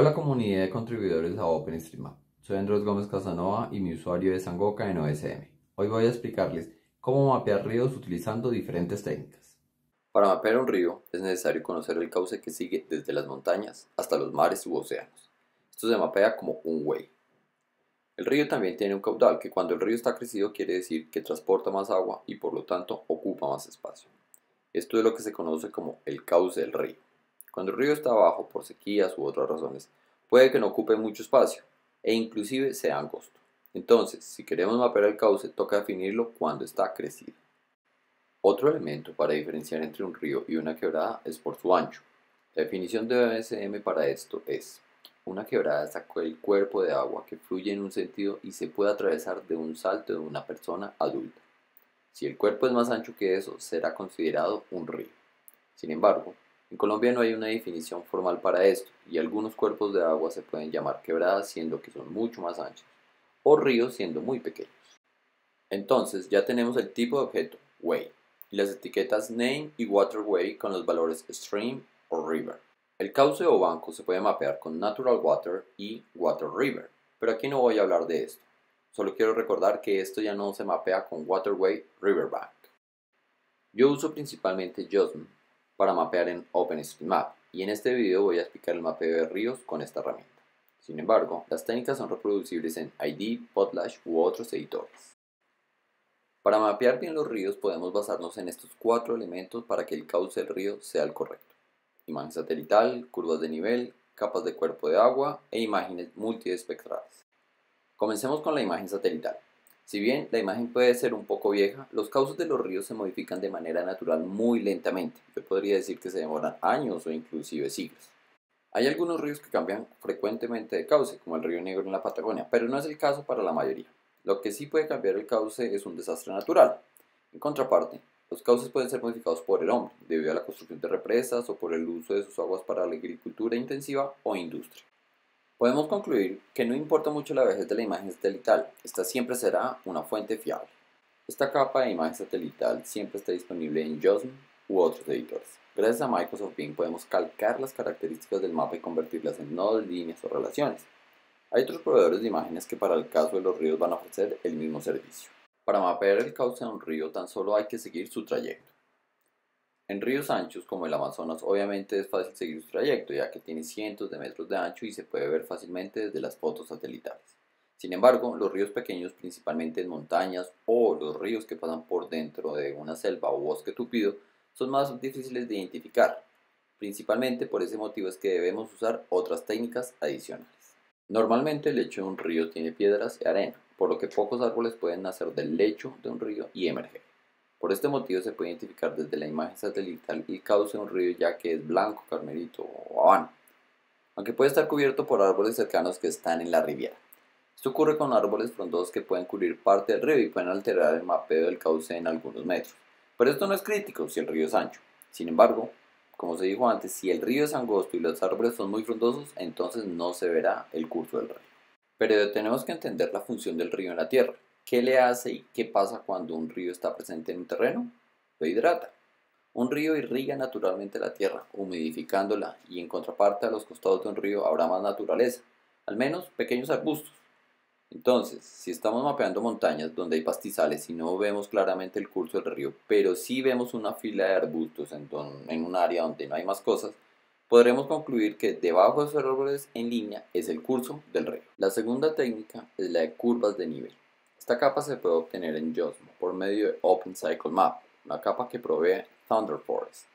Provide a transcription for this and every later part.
Hola comunidad de contribuidores a OpenStreetMap. Soy Andrés Gómez Casanova y mi usuario es Angoca en OSM. Hoy voy a explicarles cómo mapear ríos utilizando diferentes técnicas. Para mapear un río es necesario conocer el cauce que sigue desde las montañas hasta los mares u océanos. Esto se mapea como un way. El río también tiene un caudal que cuando el río está crecido quiere decir que transporta más agua y por lo tanto ocupa más espacio. Esto es lo que se conoce como el cauce del río. Cuando el río está bajo, por sequías u otras razones, puede que no ocupe mucho espacio e inclusive sea angosto. Entonces, si queremos mapear el cauce, toca definirlo cuando está crecido. Otro elemento para diferenciar entre un río y una quebrada es por su ancho. La definición de BSM para esto es una quebrada es aquel cuerpo de agua que fluye en un sentido y se puede atravesar de un salto de una persona adulta. Si el cuerpo es más ancho que eso, será considerado un río. Sin embargo, en Colombia no hay una definición formal para esto y algunos cuerpos de agua se pueden llamar quebradas siendo que son mucho más anchos o ríos siendo muy pequeños. Entonces ya tenemos el tipo de objeto, way, y las etiquetas name y waterway con los valores stream o river. El cauce o banco se puede mapear con natural water y water river, pero aquí no voy a hablar de esto. Solo quiero recordar que esto ya no se mapea con waterway riverbank. Yo uso principalmente JOSM para mapear en OpenStreetMap y en este video voy a explicar el mapeo de ríos con esta herramienta. Sin embargo, las técnicas son reproducibles en ID, Potlatch u otros editores. Para mapear bien los ríos podemos basarnos en estos cuatro elementos para que el cauce del río sea el correcto. Imagen satelital, curvas de nivel, capas de cuerpo de agua e imágenes multiespectrales. Comencemos con la imagen satelital. Si bien la imagen puede ser un poco vieja, los cauces de los ríos se modifican de manera natural muy lentamente. Yo podría decir que se demoran años o inclusive siglos. Hay algunos ríos que cambian frecuentemente de cauce, como el río Negro en la Patagonia, pero no es el caso para la mayoría. Lo que sí puede cambiar el cauce es un desastre natural. En contraparte, los cauces pueden ser modificados por el hombre, debido a la construcción de represas o por el uso de sus aguas para la agricultura intensiva o industria. Podemos concluir que no importa mucho la vejez de la imagen satelital, esta siempre será una fuente fiable. Esta capa de imagen satelital siempre está disponible en JOSM u otros editores. Gracias a Microsoft Bing podemos calcar las características del mapa y convertirlas en nodos, líneas o relaciones. Hay otros proveedores de imágenes que para el caso de los ríos van a ofrecer el mismo servicio. Para mapear el cauce de un río tan solo hay que seguir su trayecto. En ríos anchos como el Amazonas obviamente es fácil seguir su trayecto ya que tiene cientos de metros de ancho y se puede ver fácilmente desde las fotos satelitales. Sin embargo, los ríos pequeños, principalmente en montañas o los ríos que pasan por dentro de una selva o bosque tupido, son más difíciles de identificar. Principalmente por ese motivo es que debemos usar otras técnicas adicionales. Normalmente el lecho de un río tiene piedras y arena, por lo que pocos árboles pueden nacer del lecho de un río y emerger. Por este motivo se puede identificar desde la imagen satelital y cauce de un río ya que es blanco, carmelito o habano, aunque puede estar cubierto por árboles cercanos que están en la riviera. Esto ocurre con árboles frondosos que pueden cubrir parte del río y pueden alterar el mapeo del cauce en algunos metros. Pero esto no es crítico si el río es ancho. Sin embargo, como se dijo antes, si el río es angosto y los árboles son muy frondosos, entonces no se verá el curso del río. Pero tenemos que entender la función del río en la tierra. ¿Qué le hace y qué pasa cuando un río está presente en un terreno? Lo hidrata. Un río irriga naturalmente la tierra, humidificándola, y en contraparte a los costados de un río habrá más naturaleza, al menos pequeños arbustos. Entonces, si estamos mapeando montañas donde hay pastizales y no vemos claramente el curso del río, pero sí vemos una fila de arbustos en, en un área donde no hay más cosas, podremos concluir que debajo de esos árboles en línea es el curso del río. La segunda técnica es la de curvas de nivel. Esta capa se puede obtener en Josmo por medio de open cycle map una capa que provee Thunder Forest.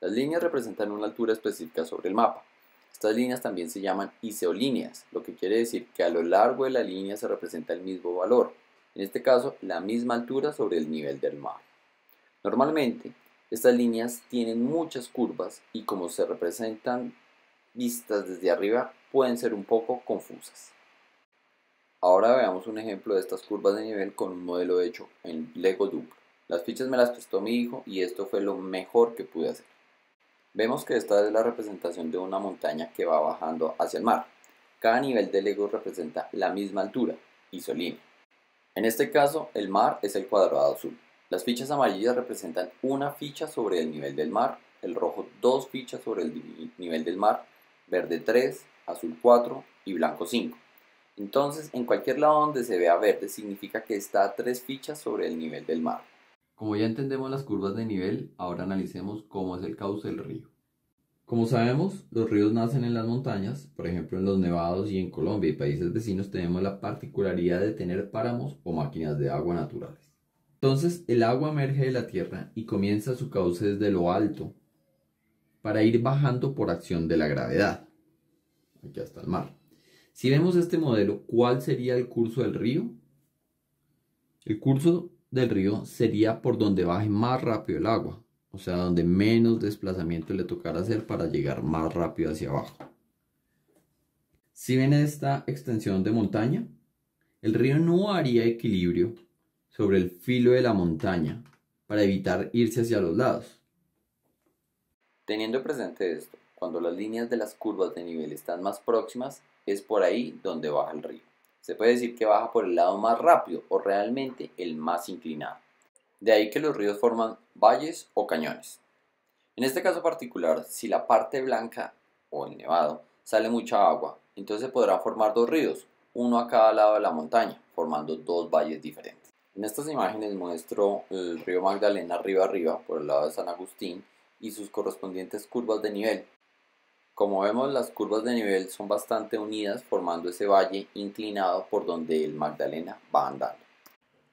Las líneas representan una altura específica sobre el mapa. Estas líneas también se llaman iseolíneas, lo que quiere decir que a lo largo de la línea se representa el mismo valor, en este caso la misma altura sobre el nivel del mar. Normalmente, estas líneas tienen muchas curvas y como se representan vistas desde arriba, pueden ser un poco confusas. Ahora veamos un ejemplo de estas curvas de nivel con un modelo hecho en Lego Duplo. Las fichas me las prestó mi hijo y esto fue lo mejor que pude hacer. Vemos que esta es la representación de una montaña que va bajando hacia el mar. Cada nivel de Lego representa la misma altura, isolínea. En este caso, el mar es el cuadrado azul. Las fichas amarillas representan una ficha sobre el nivel del mar, el rojo dos fichas sobre el nivel del mar, verde tres, azul cuatro y blanco cinco. Entonces, en cualquier lado donde se vea verde significa que está a tres fichas sobre el nivel del mar. Como ya entendemos las curvas de nivel, ahora analicemos cómo es el cauce del río. Como sabemos, los ríos nacen en las montañas, por ejemplo en los nevados y en Colombia y países vecinos tenemos la particularidad de tener páramos o máquinas de agua naturales. Entonces el agua emerge de la tierra y comienza su cauce desde lo alto para ir bajando por acción de la gravedad. Aquí hasta el mar. Si vemos este modelo, ¿cuál sería el curso del río? El curso del río sería por donde baje más rápido el agua, o sea, donde menos desplazamiento le tocará hacer para llegar más rápido hacia abajo. Si ven esta extensión de montaña, el río no haría equilibrio sobre el filo de la montaña para evitar irse hacia los lados. Teniendo presente esto, cuando las líneas de las curvas de nivel están más próximas, es por ahí donde baja el río. Se puede decir que baja por el lado más rápido o realmente el más inclinado. De ahí que los ríos forman valles o cañones. En este caso particular, si la parte blanca o el nevado sale mucha agua, entonces podrán formar dos ríos, uno a cada lado de la montaña, formando dos valles diferentes. En estas imágenes muestro el río Magdalena arriba arriba por el lado de San Agustín y sus correspondientes curvas de nivel, como vemos las curvas de nivel son bastante unidas formando ese valle inclinado por donde el Magdalena va andando.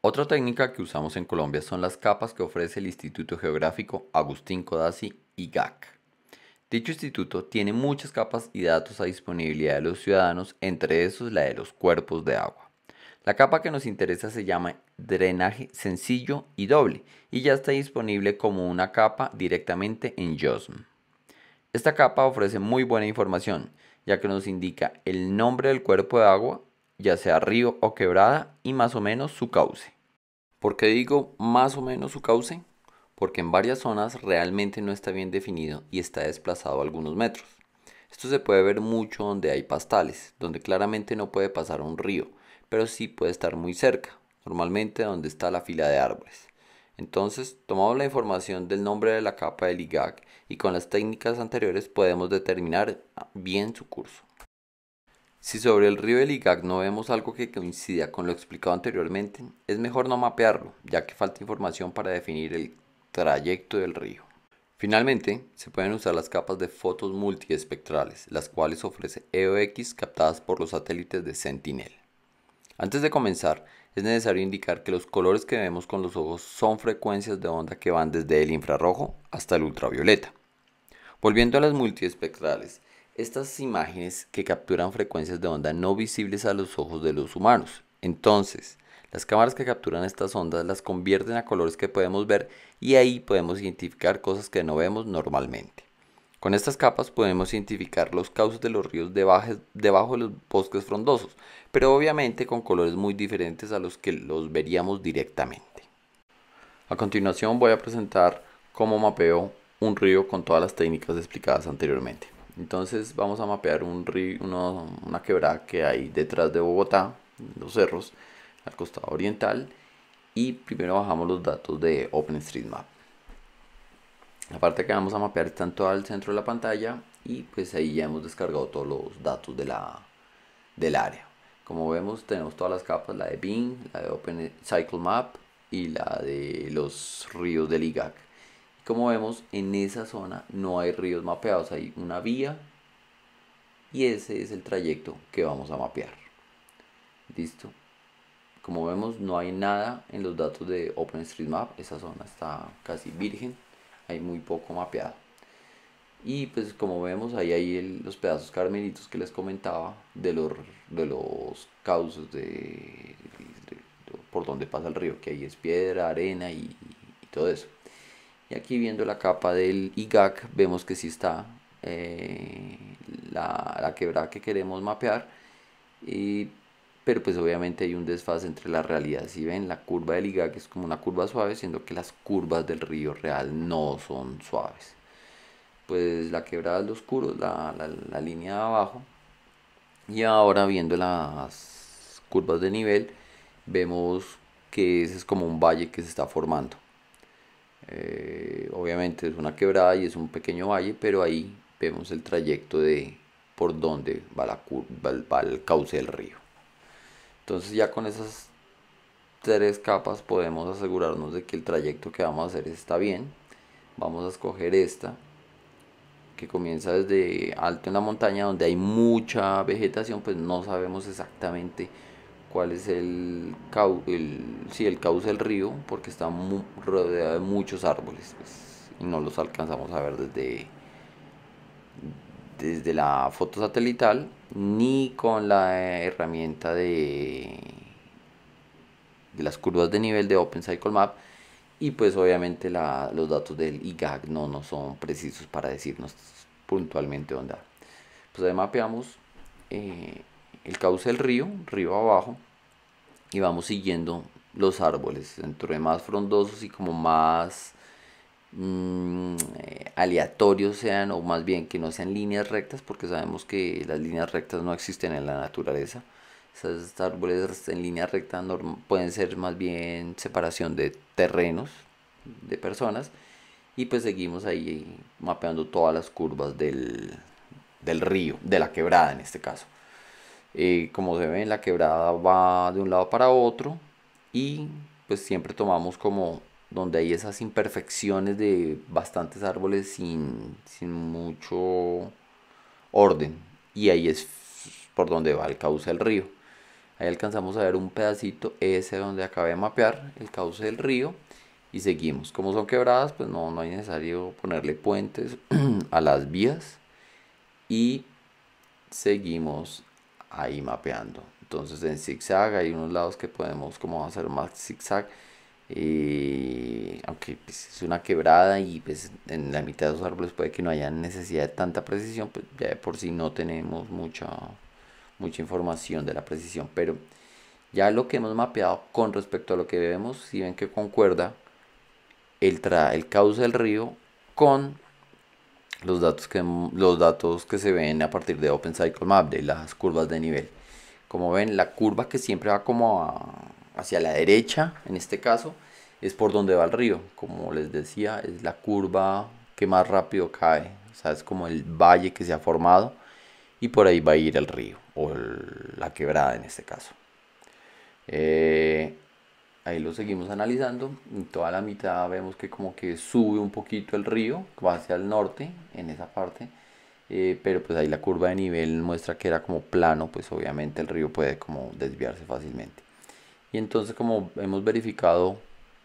Otra técnica que usamos en Colombia son las capas que ofrece el Instituto Geográfico Agustín Codazzi y GAC. Dicho instituto tiene muchas capas y datos a disponibilidad de los ciudadanos, entre esos la de los cuerpos de agua. La capa que nos interesa se llama drenaje sencillo y doble y ya está disponible como una capa directamente en JOSM. Esta capa ofrece muy buena información, ya que nos indica el nombre del cuerpo de agua, ya sea río o quebrada, y más o menos su cauce. ¿Por qué digo más o menos su cauce? Porque en varias zonas realmente no está bien definido y está desplazado algunos metros. Esto se puede ver mucho donde hay pastales, donde claramente no puede pasar un río, pero sí puede estar muy cerca, normalmente donde está la fila de árboles. Entonces, tomamos la información del nombre de la capa del IGAC y con las técnicas anteriores podemos determinar bien su curso. Si sobre el río Eligac no vemos algo que coincida con lo explicado anteriormente, es mejor no mapearlo, ya que falta información para definir el trayecto del río. Finalmente, se pueden usar las capas de fotos multiespectrales, las cuales ofrece EOX captadas por los satélites de Sentinel. Antes de comenzar, es necesario indicar que los colores que vemos con los ojos son frecuencias de onda que van desde el infrarrojo hasta el ultravioleta. Volviendo a las multiespectrales, estas imágenes que capturan frecuencias de onda no visibles a los ojos de los humanos. Entonces, las cámaras que capturan estas ondas las convierten a colores que podemos ver y ahí podemos identificar cosas que no vemos normalmente. Con estas capas podemos identificar los cauces de los ríos debajo, de los bosques frondosos, pero obviamente con colores muy diferentes a los que los veríamos directamente. A continuación voy a presentar cómo mapeo un río con todas las técnicas explicadas anteriormente. Entonces vamos a mapear un río, una quebrada que hay detrás de Bogotá, los cerros, al costado oriental. Y primero bajamos los datos de OpenStreetMap. La parte que vamos a mapear está en todo el centro de la pantalla y pues ahí ya hemos descargado todos los datos de la, del área. Como vemos tenemos todas las capas, la de Bing, la de OpenCycleMap y la de los ríos del IGAC. Como vemos, en esa zona no hay ríos mapeados, hay una vía y ese es el trayecto que vamos a mapear. Listo. Como vemos, no hay nada en los datos de OpenStreetMap, esa zona está casi virgen, hay muy poco mapeado. Y pues como vemos, ahí hay los pedazos carmelitos que les comentaba de los, de los cauces de, por donde pasa el río, que ahí es piedra, arena y todo eso. Y aquí viendo la capa del IGAC vemos que sí está eh, la, quebrada que queremos mapear. Y, pero pues obviamente hay un desfase entre la realidad. Si ven, la curva del IGAC es como una curva suave, siendo que las curvas del río real no son suaves. Pues la quebrada de oscuro, la, la línea de abajo. Y ahora viendo las curvas de nivel, vemos que ese es como un valle que se está formando. Eh, obviamente es una quebrada y es un pequeño valle, pero ahí vemos el trayecto de por donde va, la va el cauce del río. Entonces ya con esas tres capas podemos asegurarnos de que el trayecto que vamos a hacer está bien. Vamos a escoger esta que comienza desde alto en la montaña donde hay mucha vegetación, pues no sabemos exactamente cuál es el, cau el, sí, el cauce del río, porque está rodeado de muchos árboles pues, y no los alcanzamos a ver desde, desde la foto satelital ni con la herramienta de, de las curvas de nivel de Open Cycle Map. Y pues obviamente los datos del IGAC no, no son precisos para decirnos puntualmente dónde. Pues además mapeamos eh, el cauce del río, río abajo, y vamos siguiendo los árboles, dentro de más frondosos y como más mm, eh, aleatorios sean, o más bien que no sean líneas rectas, porque sabemos que las líneas rectas no existen en la naturaleza. Esos árboles en línea recta pueden ser más bien separación de terrenos, de personas, y pues seguimos ahí mapeando todas las curvas del, del río, de la quebrada en este caso. Eh, como se ve la quebrada va de un lado para otro y pues siempre tomamos como donde hay esas imperfecciones de bastantes árboles sin, sin mucho orden y ahí es por donde va el cauce del río ahí alcanzamos a ver un pedacito ese donde acabé de mapear el cauce del río y seguimos como son quebradas pues no, no hay necesario ponerle puentes a las vías y seguimos ahí mapeando. Entonces en zigzag hay unos lados que podemos como hacer más zigzag. y aunque pues, es una quebrada y pues, en la mitad de los árboles puede que no haya necesidad de tanta precisión, pues ya de por si no tenemos mucha, mucha información de la precisión. Pero ya lo que hemos mapeado con respecto a lo que vemos, si ven que concuerda el, tra el cauce del río con los datos que, los datos que se ven a partir de Open Cycle Map de las curvas de nivel. Como ven, la curva que siempre va como hacia la derecha, en este caso, es por donde va el río. Como les decía, es la curva que más rápido cae. O sea, es como el valle que se ha formado y por ahí va a ir el río o la quebrada en este caso. Eh, ahí lo seguimos analizando. En toda la mitad vemos que como que sube un poquito el río, va hacia el norte en esa parte. Eh, pero pues ahí la curva de nivel muestra que era como plano, pues obviamente el río puede como desviarse fácilmente. Y entonces como hemos verificado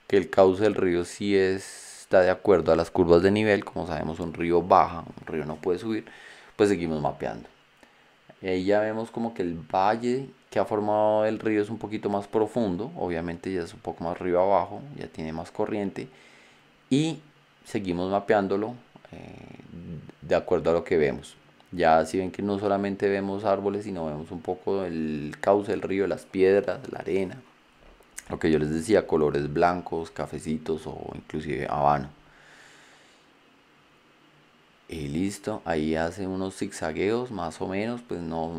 que el cauce del río sí está de acuerdo a las curvas de nivel, como sabemos un río baja, un río no puede subir, pues seguimos mapeando. Ahí ya vemos como que el valle que ha formado el río es un poquito más profundo, obviamente ya es un poco más río abajo, ya tiene más corriente y seguimos mapeándolo eh, de acuerdo a lo que vemos. Ya si ven que no solamente vemos árboles, sino vemos un poco el cauce del río, las piedras, la arena, lo que yo les decía, colores blancos, cafecitos o inclusive habano. Y listo, ahí hace unos zigzagueos más o menos, pues no,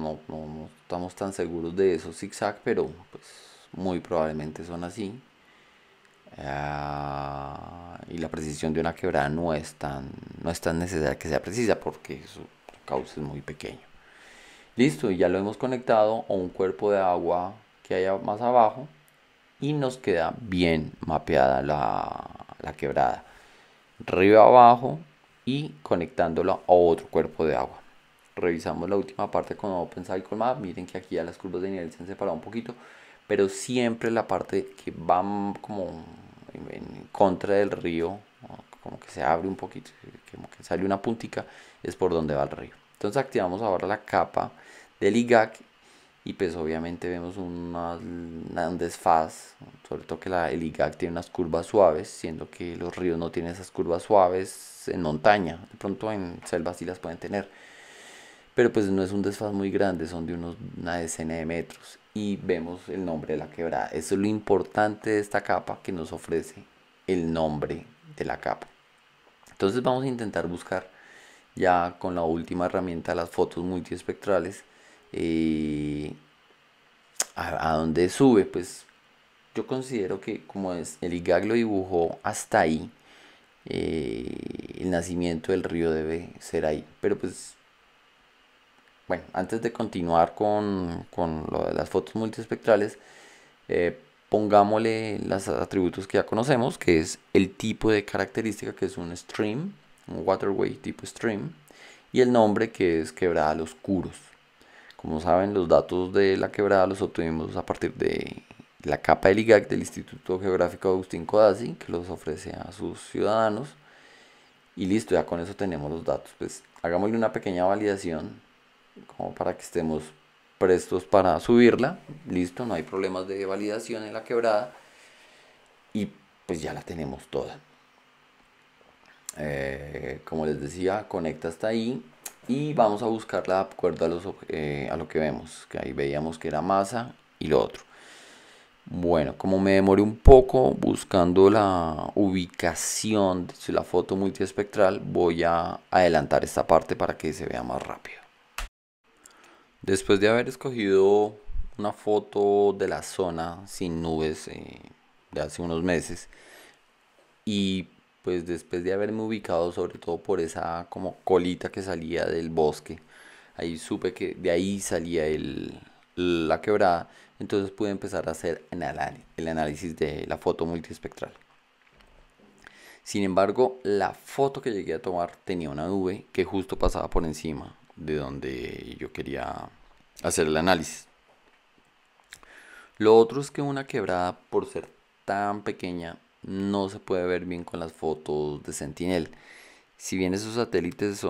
estamos tan seguros de esos zigzag, pero pues muy probablemente son así. Ah, y la precisión de una quebrada no es tan, no es tan necesaria que sea precisa porque su cauce es muy pequeño. Listo, y ya lo hemos conectado a un cuerpo de agua que haya más abajo y nos queda bien mapeada la, la quebrada. Río abajo, y conectándolo a otro cuerpo de agua. Revisamos la última parte con Open Map. Miren que aquí ya las curvas de nivel se han separado un poquito, pero siempre la parte que va como en contra del río, como que se abre un poquito, como que sale una puntica, es por donde va el río. Entonces activamos ahora la capa del IGAC y pues obviamente vemos un desfaz, sobre todo que el IGAC tiene unas curvas suaves, siendo que los ríos no tienen esas curvas suaves, en montaña, de pronto en selvas sí las pueden tener. Pero pues no es un desfaz muy grande, son de unos, una decena de metros. Y vemos el nombre de la quebrada. Eso es lo importante de esta capa que nos ofrece el nombre de la capa. Entonces vamos a intentar buscar ya con la última herramienta las fotos multiespectrales eh, a, donde dónde sube. Pues yo considero que como es, el IGAG lo dibujó hasta ahí, eh, el nacimiento del río debe ser ahí. Pero pues, bueno, antes de continuar con, las fotos multiespectrales, eh, pongámosle los atributos que ya conocemos, que es el tipo de característica, que es un stream, un waterway tipo stream, y el nombre que es quebrada a los curos. Como saben, los datos de la quebrada los obtuvimos a partir de la capa del IGAC del Instituto Geográfico Agustín Codazzi, que los ofrece a sus ciudadanos y listo, ya con eso tenemos los datos. Pues hagámosle una pequeña validación como para que estemos prestos para subirla. Listo, no hay problemas de validación en la quebrada. Y pues ya la tenemos toda. Eh, como les decía, conecta hasta ahí. Y vamos a buscarla de acuerdo a, los, eh, a lo que vemos. Que ahí veíamos que era masa y lo otro. Bueno, como me demoré un poco buscando la ubicación de la foto multiespectral, voy a adelantar esta parte para que se vea más rápido. Después de haber escogido una foto de la zona sin nubes eh, de hace unos meses y pues después de haberme ubicado sobre todo por esa como colita que salía del bosque, ahí supe que de ahí salía el, la quebrada entonces pude empezar a hacer el análisis de la foto multiespectral. Sin embargo, la foto que llegué a tomar tenía una nube que justo pasaba por encima de donde yo quería hacer el análisis. Lo otro es que una quebrada, por ser tan pequeña, no se puede ver bien con las fotos de Sentinel. Si bien esos satélites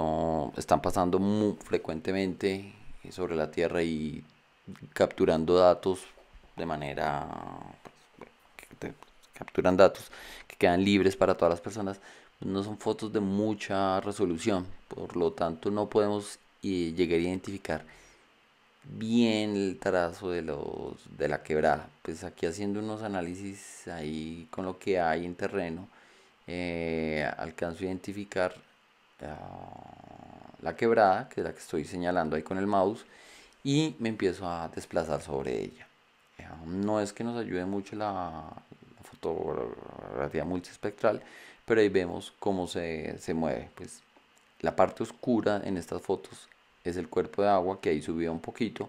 están pasando muy frecuentemente sobre la Tierra y capturando datos de manera... Pues, capturan datos que quedan libres para todas las personas, pues, no son fotos de mucha resolución, por lo tanto no podemos eh, llegar a identificar bien el trazo de los de la quebrada pues aquí haciendo unos análisis ahí con lo que hay en terreno eh, alcanzo a identificar ah, la quebrada que es la que estoy señalando ahí con el mouse y me empiezo a desplazar sobre ella. Eh, no es que nos ayude mucho la, la fotografía multiespectral, pero ahí vemos cómo se, mueve. Pues la parte oscura en estas fotos es el cuerpo de agua que ahí subía un poquito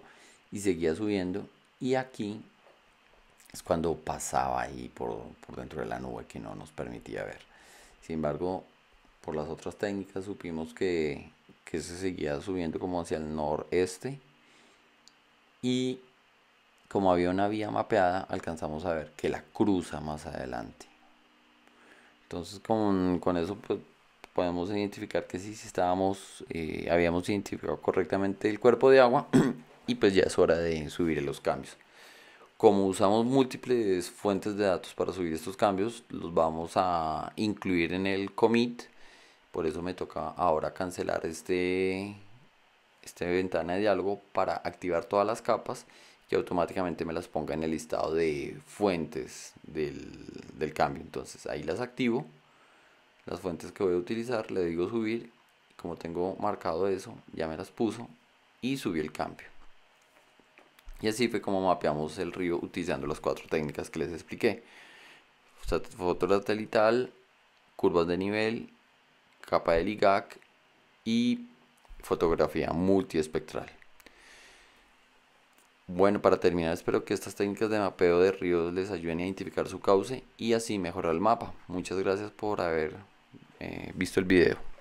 y seguía subiendo y aquí es cuando pasaba ahí por, dentro de la nube que no nos permitía ver. Sin embargo, por las otras técnicas supimos que, que se seguía subiendo como hacia el noreste y como había una vía mapeada, alcanzamos a ver que la cruza más adelante. Entonces con, eso pues, podemos identificar que sí, estábamos, eh, habíamos identificado correctamente el cuerpo de agua y pues ya es hora de subir los cambios. Como usamos múltiples fuentes de datos para subir estos cambios, los vamos a incluir en el commit. Por eso me toca ahora cancelar este esta ventana de diálogo para activar todas las capas y automáticamente me las ponga en el listado de fuentes del, cambio. Entonces ahí las activo, las fuentes que voy a utilizar, le digo subir, como tengo marcado eso, ya me las puso y subí el cambio. Y así fue como mapeamos el río utilizando las cuatro técnicas que les expliqué. Foto satelital, curvas de nivel, capa de ligac y fotografía multiespectral. Bueno, para terminar, espero que estas técnicas de mapeo de ríos les ayuden a identificar su cauce y así mejorar el mapa. Muchas gracias por haber eh, visto el video.